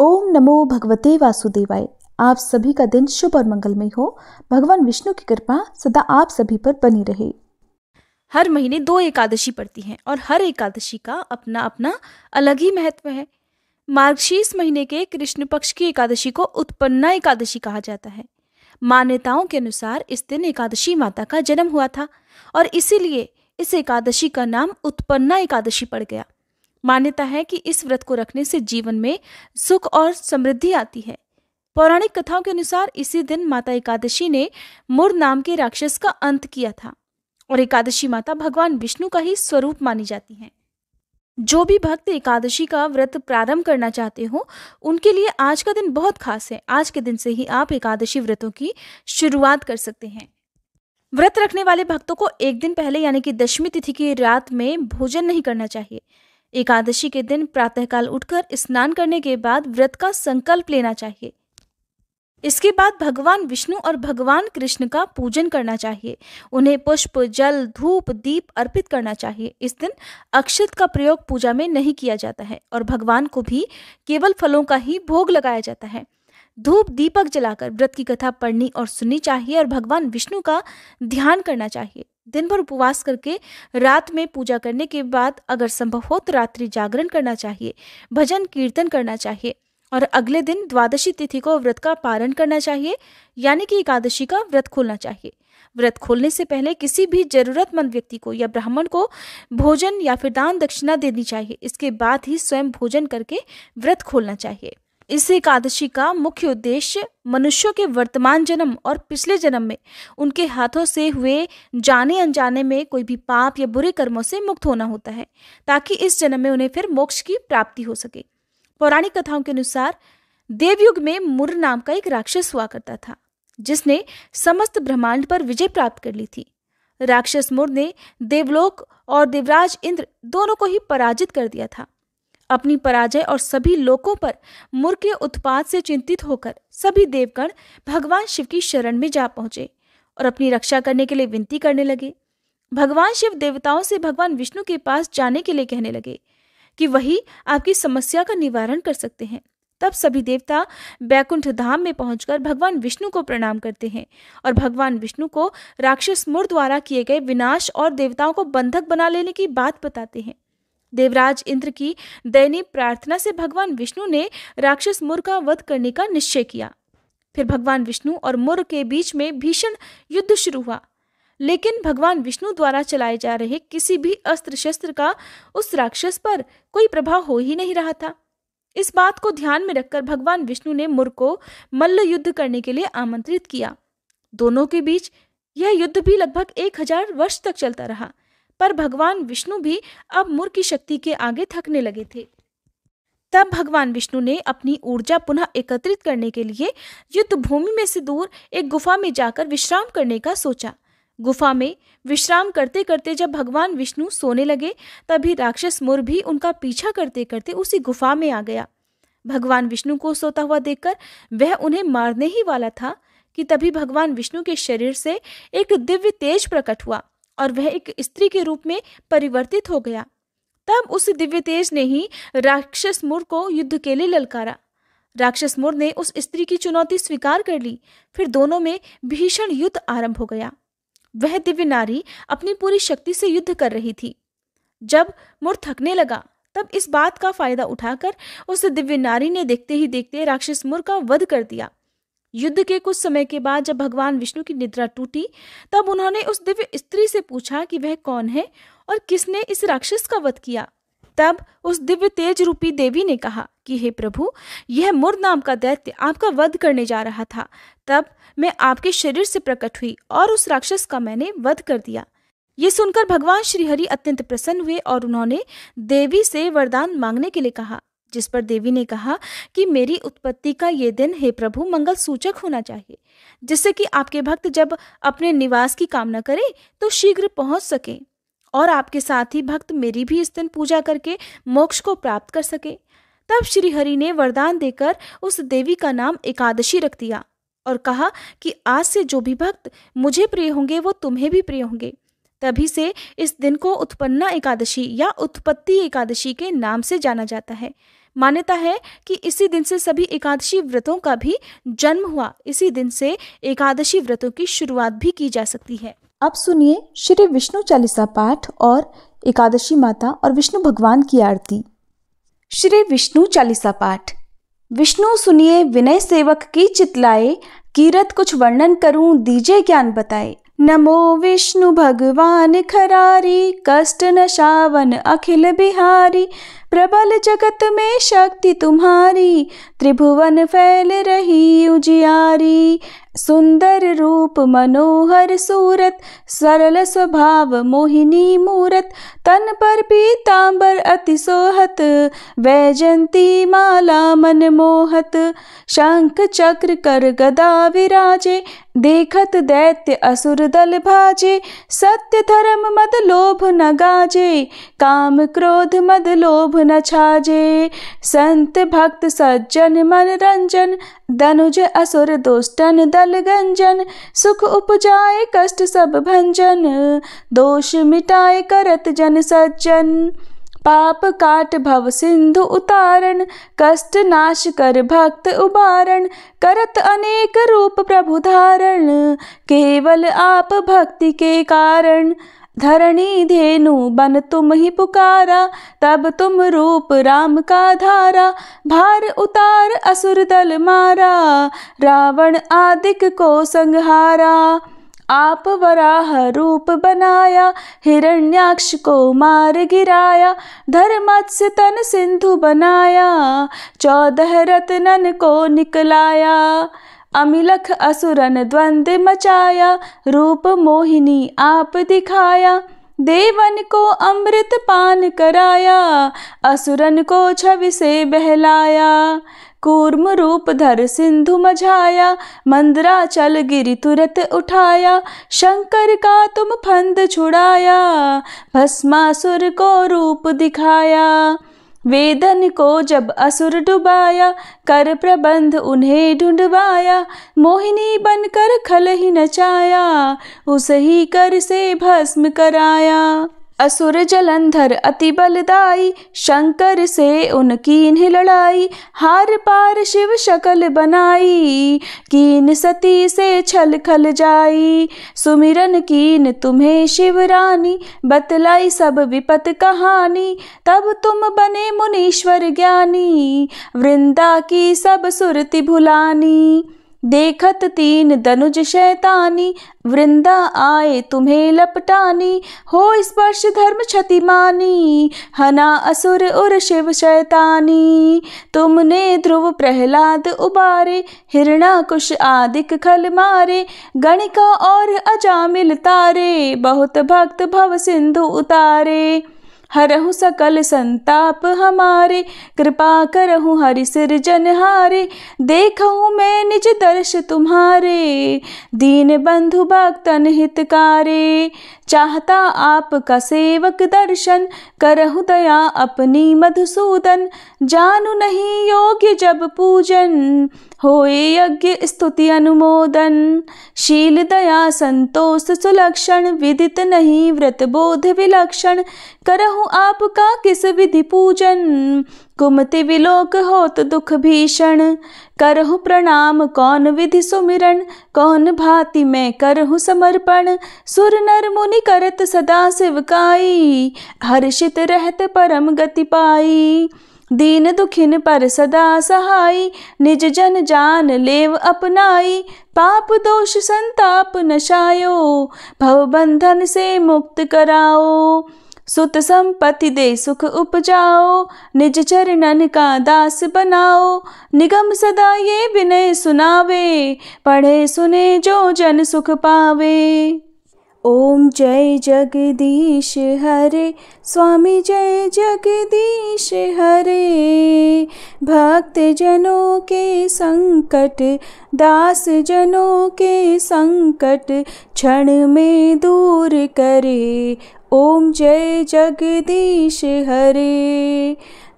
ओम नमो भगवते वासुदेवाय आप सभी का दिन शुभ और मंगलमय हो भगवान विष्णु की कृपा सदा आप सभी पर बनी रहे हर महीने दो एकादशी पड़ती हैं और हर एकादशी का अपना अपना अलग ही महत्व है मार्गशीर्ष महीने के कृष्ण पक्ष की एकादशी को उत्पन्ना एकादशी कहा जाता है मान्यताओं के अनुसार इस दिन एकादशी माता का जन्म हुआ था और इसीलिए इस एकादशी का नाम उत्पन्ना एकादशी पड़ गया मान्यता है कि इस व्रत को रखने से जीवन में सुख और समृद्धि आती है पौराणिक कथाओं के अनुसार इसी दिन माता एकादशी ने मुर नाम के राक्षस का अंत किया था और एकादशी माता भगवान विष्णु का ही स्वरूप मानी जाती हैं जो भी भक्त एकादशी का व्रत प्रारंभ करना चाहते हो उनके लिए आज का दिन बहुत खास है आज के दिन से ही आप एकादशी व्रतों की शुरुआत कर सकते हैं व्रत रखने वाले भक्तों को एक दिन पहले यानी कि दशमी तिथि की रात में भोजन नहीं करना चाहिए एकादशी के दिन प्रातःकाल उठकर स्नान करने के बाद व्रत का संकल्प लेना चाहिए इसके बाद भगवान विष्णु और भगवान कृष्ण का पूजन करना चाहिए उन्हें पुष्प जल धूप दीप अर्पित करना चाहिए इस दिन अक्षत का प्रयोग पूजा में नहीं किया जाता है और भगवान को भी केवल फलों का ही भोग लगाया जाता है धूप दीपक जलाकर व्रत की कथा पढ़नी और सुननी चाहिए और भगवान विष्णु का ध्यान करना चाहिए दिन भर उपवास करके रात में पूजा करने के बाद अगर संभव हो तो रात्रि जागरण करना चाहिए भजन कीर्तन करना चाहिए और अगले दिन द्वादशी तिथि को व्रत का पारण करना चाहिए यानी कि एकादशी का व्रत खोलना चाहिए व्रत खोलने से पहले किसी भी जरूरतमंद व्यक्ति को या ब्राह्मण को भोजन या फिर दान दक्षिणा देनी चाहिए इसके बाद ही स्वयं भोजन करके व्रत खोलना चाहिए इस एकादशी का मुख्य उद्देश्य मनुष्यों के वर्तमान जन्म और पिछले जन्म में उनके हाथों से हुए जाने अनजाने में कोई भी पाप या बुरे कर्मों से मुक्त होना होता है ताकि इस जन्म में उन्हें फिर मोक्ष की प्राप्ति हो सके पौराणिक कथाओं के अनुसार देवयुग में मुर नाम का एक राक्षस हुआ करता था जिसने समस्त ब्रह्मांड पर विजय प्राप्त कर ली थी राक्षस मुर ने देवलोक और देवराज इंद्र दोनों को ही पराजित कर दिया था अपनी पराजय और सभी लोकों पर मुर के उत्पाद से चिंतित होकर सभी देवगण भगवान शिव की शरण में जा पहुंचे और अपनी रक्षा करने के लिए विनती करने लगे भगवान शिव देवताओं से भगवान विष्णु के पास जाने के लिए कहने लगे कि वही आपकी समस्या का निवारण कर सकते हैं तब सभी देवता बैकुंठ धाम में पहुंचकर भगवान विष्णु को प्रणाम करते हैं और भगवान विष्णु को राक्षस मुर द्वारा किए गए विनाश और देवताओं को बंधक बना लेने की बात बताते हैं देवराज इंद्र की दैनी प्रार्थना से भगवान विष्णु ने राक्षस मुर का वध करने का निश्चय किया फिर भगवान विष्णु और मुर के बीच में भीषण युद्ध शुरू हुआ लेकिन भगवान विष्णु द्वारा चलाए जा रहे किसी भी अस्त्र शस्त्र का उस राक्षस पर कोई प्रभाव हो ही नहीं रहा था इस बात को ध्यान में रखकर भगवान विष्णु ने मुर को मल्ल युद्ध करने के लिए आमंत्रित किया दोनों के बीच यह युद्ध भी लगभग एक हजार वर्ष तक चलता रहा पर भगवान विष्णु भी अब मुर की शक्ति के आगे थकने लगे थे तब भगवान विष्णु ने अपनी ऊर्जा पुनः एकत्रित करने के लिए युद्ध भूमि में से दूर एक गुफा में जाकर विश्राम करने का सोचा गुफा में विश्राम करते करते जब भगवान विष्णु सोने लगे तभी राक्षस मुर भी उनका पीछा करते करते उसी गुफा में आ गया भगवान विष्णु को सोता हुआ देखकर वह उन्हें मारने ही वाला था कि तभी भगवान विष्णु के शरीर से एक दिव्य तेज प्रकट हुआ और वह एक स्त्री के रूप में परिवर्तित हो गया तब उस दिव्य तेज ने ही राक्षस मुर को युद्ध के लिए ललकारा राक्षस मुर ने उस स्त्री की चुनौती स्वीकार कर ली फिर दोनों में भीषण युद्ध आरंभ हो गया वह दिव्य नारी अपनी पूरी शक्ति से युद्ध कर रही थी जब मुर थकने लगा तब इस बात का फायदा उठाकर उस दिव्य नारी ने देखते ही देखते राक्षस मुर का वध कर दिया युद्ध के कुछ समय के बाद जब भगवान विष्णु की निद्रा टूटी तब उन्होंने उस दिव्य स्त्री से पूछा कि वह कौन है और किसने इस राक्षस का वध किया तब उस दिव्य तेज रूपी देवी ने कहा कि हे प्रभु यह मुर नाम का दैत्य आपका वध करने जा रहा था तब मैं आपके शरीर से प्रकट हुई और उस राक्षस का मैंने वध कर दिया ये सुनकर भगवान श्रीहरि अत्यंत प्रसन्न हुए और उन्होंने देवी से वरदान मांगने के लिए कहा जिस पर देवी ने कहा कि मेरी उत्पत्ति का ये दिन हे प्रभु मंगल सूचक होना चाहिए जिससे कि आपके भक्त जब अपने निवास की कामना करें तो शीघ्र पहुंच सके और आपके साथ ही भक्त मेरी भी इस दिन पूजा करके मोक्ष को प्राप्त कर सके तब श्री हरि ने वरदान देकर उस देवी का नाम एकादशी रख दिया और कहा कि आज से जो भी भक्त मुझे प्रिय होंगे वो तुम्हें भी प्रिय होंगे तभी से इस दिन को उत्पन्ना एकादशी या उत्पत्ति एकादशी के नाम से जाना जाता है मान्यता है कि इसी दिन से सभी एकादशी व्रतों का भी जन्म हुआ इसी दिन से एकादशी व्रतों की शुरुआत भी की जा सकती है अब सुनिए श्री विष्णु चालीसा पाठ और एकादशी माता और विष्णु भगवान की आरती श्री विष्णु चालीसा पाठ विष्णु सुनिए विनय सेवक की चितलाए कीरत कुछ वर्णन करूं दीजे ज्ञान बताए नमो विष्णु भगवान खरारी कष्ट नशावन अखिल बिहारी प्रबल जगत में शक्ति तुम्हारी त्रिभुवन फैल रही उजियारी सुंदर रूप मनोहर सूरत सरल स्वभाव मोहिनी मूरत तन पर पीताम्बर अति सोहत वैजंती माला मन मोहत शंख चक्र कर गदा विराजे देखत दैत्य असुर दल भाजे सत्य धर्म मद लोभ न गाजे काम क्रोध मद लोभ न छाजे संत भक्त सज्जन मन रंजन दनुज असुर दुष्टन दल गंजन सुख उपजाए कष्ट सब भंजन दोष मिटाए करत जन सज्जन पाप काट भव सिंधु उतारण कष्ट नाश कर भक्त उबारण करत अनेक रूप प्रभु धारण केवल आप भक्ति के कारण धरणी धेनु बन तुम ही पुकारा तब तुम रूप राम का धारा भार उतार असुर दल मारा रावण आदिक को संहारा आप वराह रूप बनाया हिरण्याक्ष को मार गिराया धर्मत्स्य तन सिंधु बनाया चौदह रत्नन को निकलाया अमिलख असुरन द्वंद मचाया रूप मोहिनी आप दिखाया देवन को अमृत पान कराया असुरन को छवि से बहलाया कूर्म रूप धर सिंधु मझाया मंदरा चल गिरि तुरत उठाया शंकर का तुम फंद छुड़ाया भस्मासुर को रूप दिखाया वेदन को जब असुर डुबाया कर प्रबंध उन्हें ढूंढवाया मोहिनी बनकर खल ही नचाया उस ही कर से भस्म कराया असुर जलंधर अति बलदाई शंकर से उनकी लड़ाई हार पार शिव शकल बनाई कीन सती से छल खल जाई सुमिरन कीन तुम्हें शिव रानी बतलाई सब विपत कहानी तब तुम बने मुनीश्वर ज्ञानी वृंदा की सब सुरति भुलानी देखत तीन दनुज शैतानी वृंदा आए तुम्हें लपटानी हो स्पर्श धर्म क्षतिमानी हना असुर उर शिव शैतानी तुमने ध्रुव प्रहलाद उबारे हिरणा कुश आदिक खल मारे गणिका और अजामिल तारे बहुत भक्त भव सिंधु उतारे हरहु सकल संताप हमारे कृपा करहु हरि सृजनहारे देखहु मैं निज दर्श तुम्हारे दीन बंधु भक्तन हितकारे चाहता आपका सेवक दर्शन करहु दया अपनी मधुसूदन जानु नहीं योग्य जब पूजन होए यज्ञ स्तुति अनुमोदन शील दया संतोष सुलक्षण विदित नहीं व्रत बोध विलक्षण करहूँ आपका किस विधि पूजन कुमति विलोक होत दुख भीषण करहूँ प्रणाम कौन विधि सुमिरण कौन भांति मैं करहूँ समर्पण सुर नर मुनि करत सदा शिवकाई हर्षित रहत परम गति पाई दीन दुखिन पर सदा सहाय निज जन जान लेव अपनाई पाप दोष संताप नशायो भव बंधन से मुक्त कराओ सुत संपत्ति दे सुख उपजाओ निज चरणन का दास बनाओ निगम सदा ये विनय सुनावे पढ़े सुने जो जन सुख पावे ओम जय जगदीश हरे स्वामी जय जगदीश हरे भक्त जनों के संकट दास जनों के संकट क्षण में दूर करे ओम जय जगदीश हरे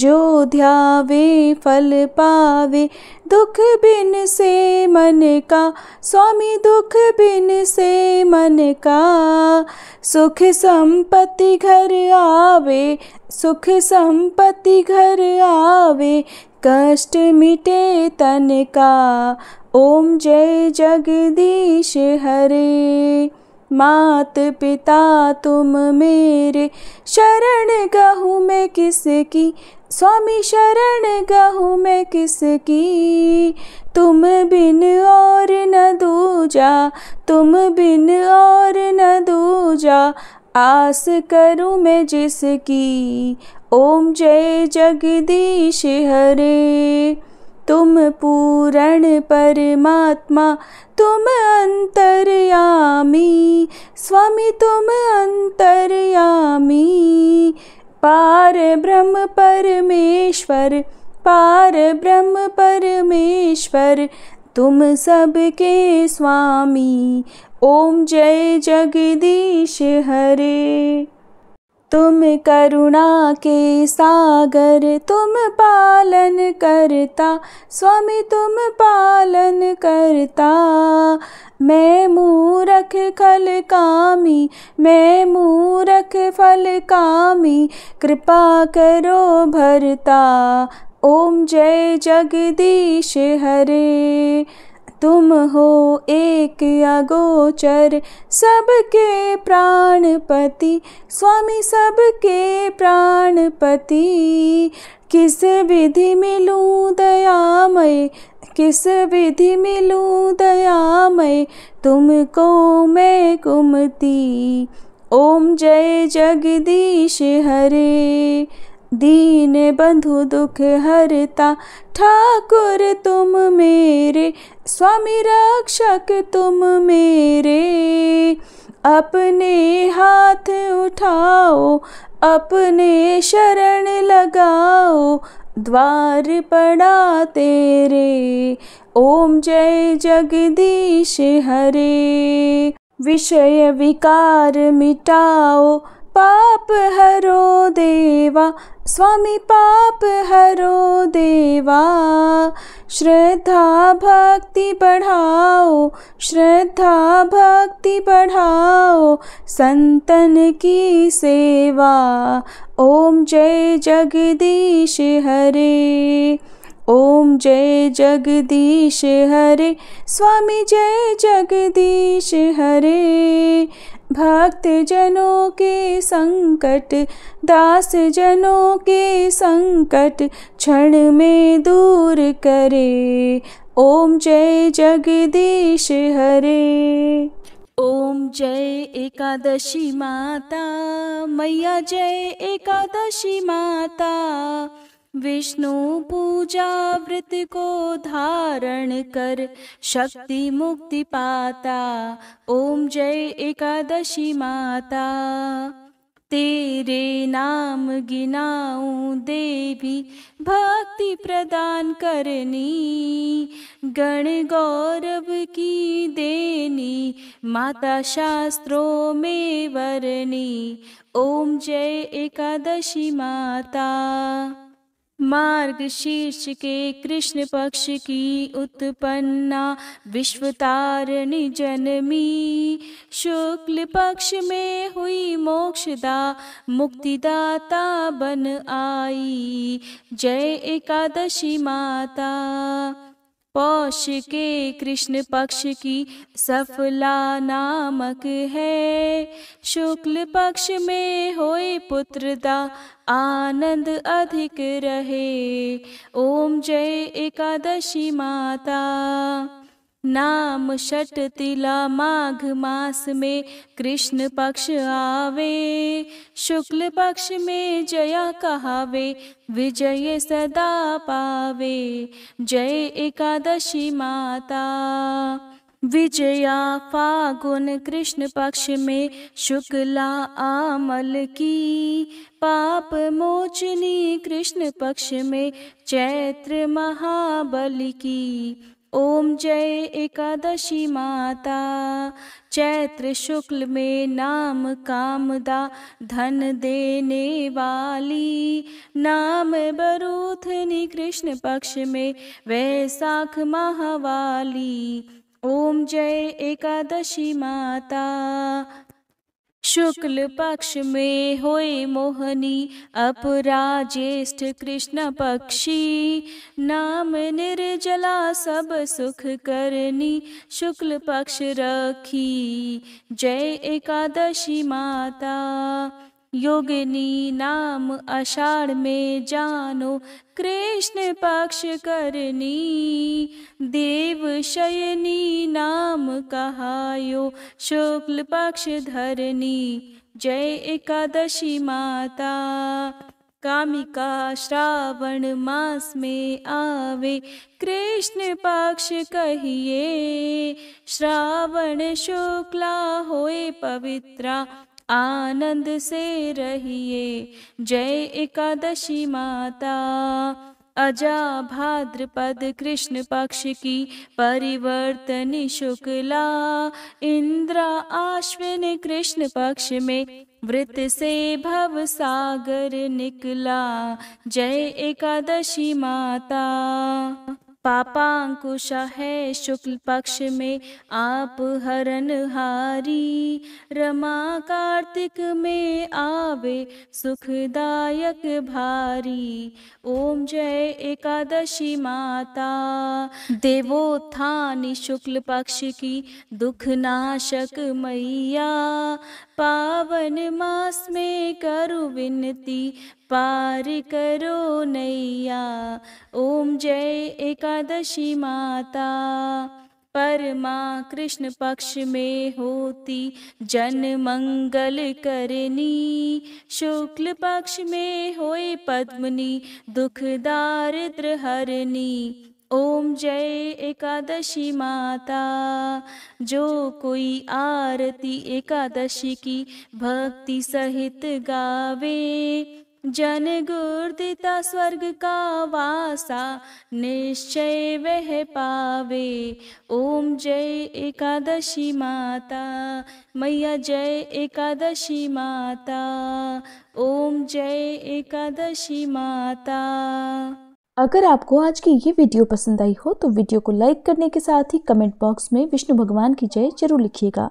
जो ध्यावे फल पावे दुख बिन से मन का स्वामी दुख बिन से मन का सुख संपत्ति घर आवे सुख संपत्ति घर आवे कष्ट मिटे तन का ओम जय जगदीश हरे मात पिता तुम मेरे शरण गहूँ मैं किसकी स्वामी शरण गहू मैं किसकी तुम बिन और न दूजा तुम बिन और न दूजा आस करूँ मैं जिसकी ओम जय जगदीश हरे तुम पूरण परमात्मा तुम अंतर्यामी स्वामी तुम अंतर्यामी पार ब्रह्म परमेश्वर पार ब्रह्म परमेश्वर तुम सबके स्वामी ओम जय जगदीश हरे तुम करुणा के सागर तुम पालन करता स्वामी तुम पालन करता मैं मूरख खल कामी मैं मूरख फल कामी कृपा करो भरता ओम जय जगदीश हरे तुम हो एक अगोचर सबके प्राणपति स्वामी सबके प्राणपति किस विधि मिलूं मय किस विधि मिलूं मय तुमको मैं कुमती ओम जय जगदीश हरे दीन बंधु दुख हरता ठाकुर तुम मेरे स्वामी रक्षक तुम मेरे अपने हाथ उठाओ अपने शरण लगाओ द्वार पड़ा तेरे ओम जय जगदीश हरे विषय विकार मिटाओ पाप हरो देवा स्वामी पाप हरो देवा श्रद्धा भक्ति बढ़ाओ श्रद्धा भक्ति बढ़ाओ संतन की सेवा ओम जय जगदीश हरे ओम जय जगदीश हरे स्वामी जय जगदीश हरे भक्त जनों के संकट दास जनों के संकट क्षण में दूर करे ओम जय जगदीश हरे ओम जय एकादशी माता मैया जय एकादशी माता विष्णु पूजा व्रत को धारण कर शक्ति मुक्ति पाता ओम जय एकादशी माता तेरे नाम गिनाऊं देवी भक्ति प्रदान करनी गण गौरव की देनी माता शास्त्रों में वरनी ओम जय एकादशी माता मार्ग शीर्ष के कृष्ण पक्ष की उत्पन्ना विश्व तारणी जनमी शुक्ल पक्ष में हुई मोक्षदा मुक्तिदाता बन आई जय एकादशी माता पौष के कृष्ण पक्ष की सफला नामक है शुक्ल पक्ष में होए पुत्रदा आनंद अधिक रहे ओम जय एकादशी माता नाम षट तिला माघ मास में कृष्ण पक्ष आवे शुक्ल पक्ष में जया कहावे विजय सदा पावे जय एकादशी माता विजया फागुन कृष्ण पक्ष में शुक्ला आमल की पाप मोचनी कृष्ण पक्ष में चैत्र महाबल की ओम जय एकादशी माता चैत्र शुक्ल में नाम कामदा धन देने वाली नाम बरूथनी कृष्ण पक्ष में वैसाख महावाली ओम जय एकादशी माता शुक्ल पक्ष में होए मोहनी अपरा ज्येष्ठ कृष्ण पक्षी नाम निर्जला सब सुख करनी शुक्ल पक्ष रखी जय एकादशी माता योगिनी नाम आषाढ़ में जानो कृष्ण पक्ष करनी देव शयनी नाम कहायो शुक्ल पक्ष धरनी जय एकादशी माता कामिका श्रावण मास में आवे कृष्ण पक्ष कहिए श्रावण शुक्ला होए पवित्रा आनंद से रहिए जय एकादशी माता अजा भाद्रपद कृष्ण पक्ष की परिवर्तनी शुक्ला इंद्रा आश्विन कृष्ण पक्ष में व्रत से भव सागर निकला जय एकादशी माता पापा अंकुश है शुक्ल पक्ष में आप हरन हारी रमा कार्तिक में आवे सुखदायक भारी ओम जय एकादशी माता देवोत्थानी शुक्ल पक्ष की दुख नाशक मैया पावन मास में करु विनती पार करो नैया ओम जय एकादशी माता परमा कृष्ण पक्ष में होती जन मंगल करनी शुक्ल पक्ष में होए पद्मनी दुख दारिद्र हरनी ओम जय एकादशी माता जो कोई आरती एकादशी की भक्ति सहित गावे जन गुर्दिता स्वर्ग का वासा निश्चय वह पावे ओम जय एकादशी माता मैया जय एकादशी माता ओम जय एकादशी माता अगर आपको आज की ये वीडियो पसंद आई हो तो वीडियो को लाइक करने के साथ ही कमेंट बॉक्स में विष्णु भगवान की जय जरूर लिखिएगा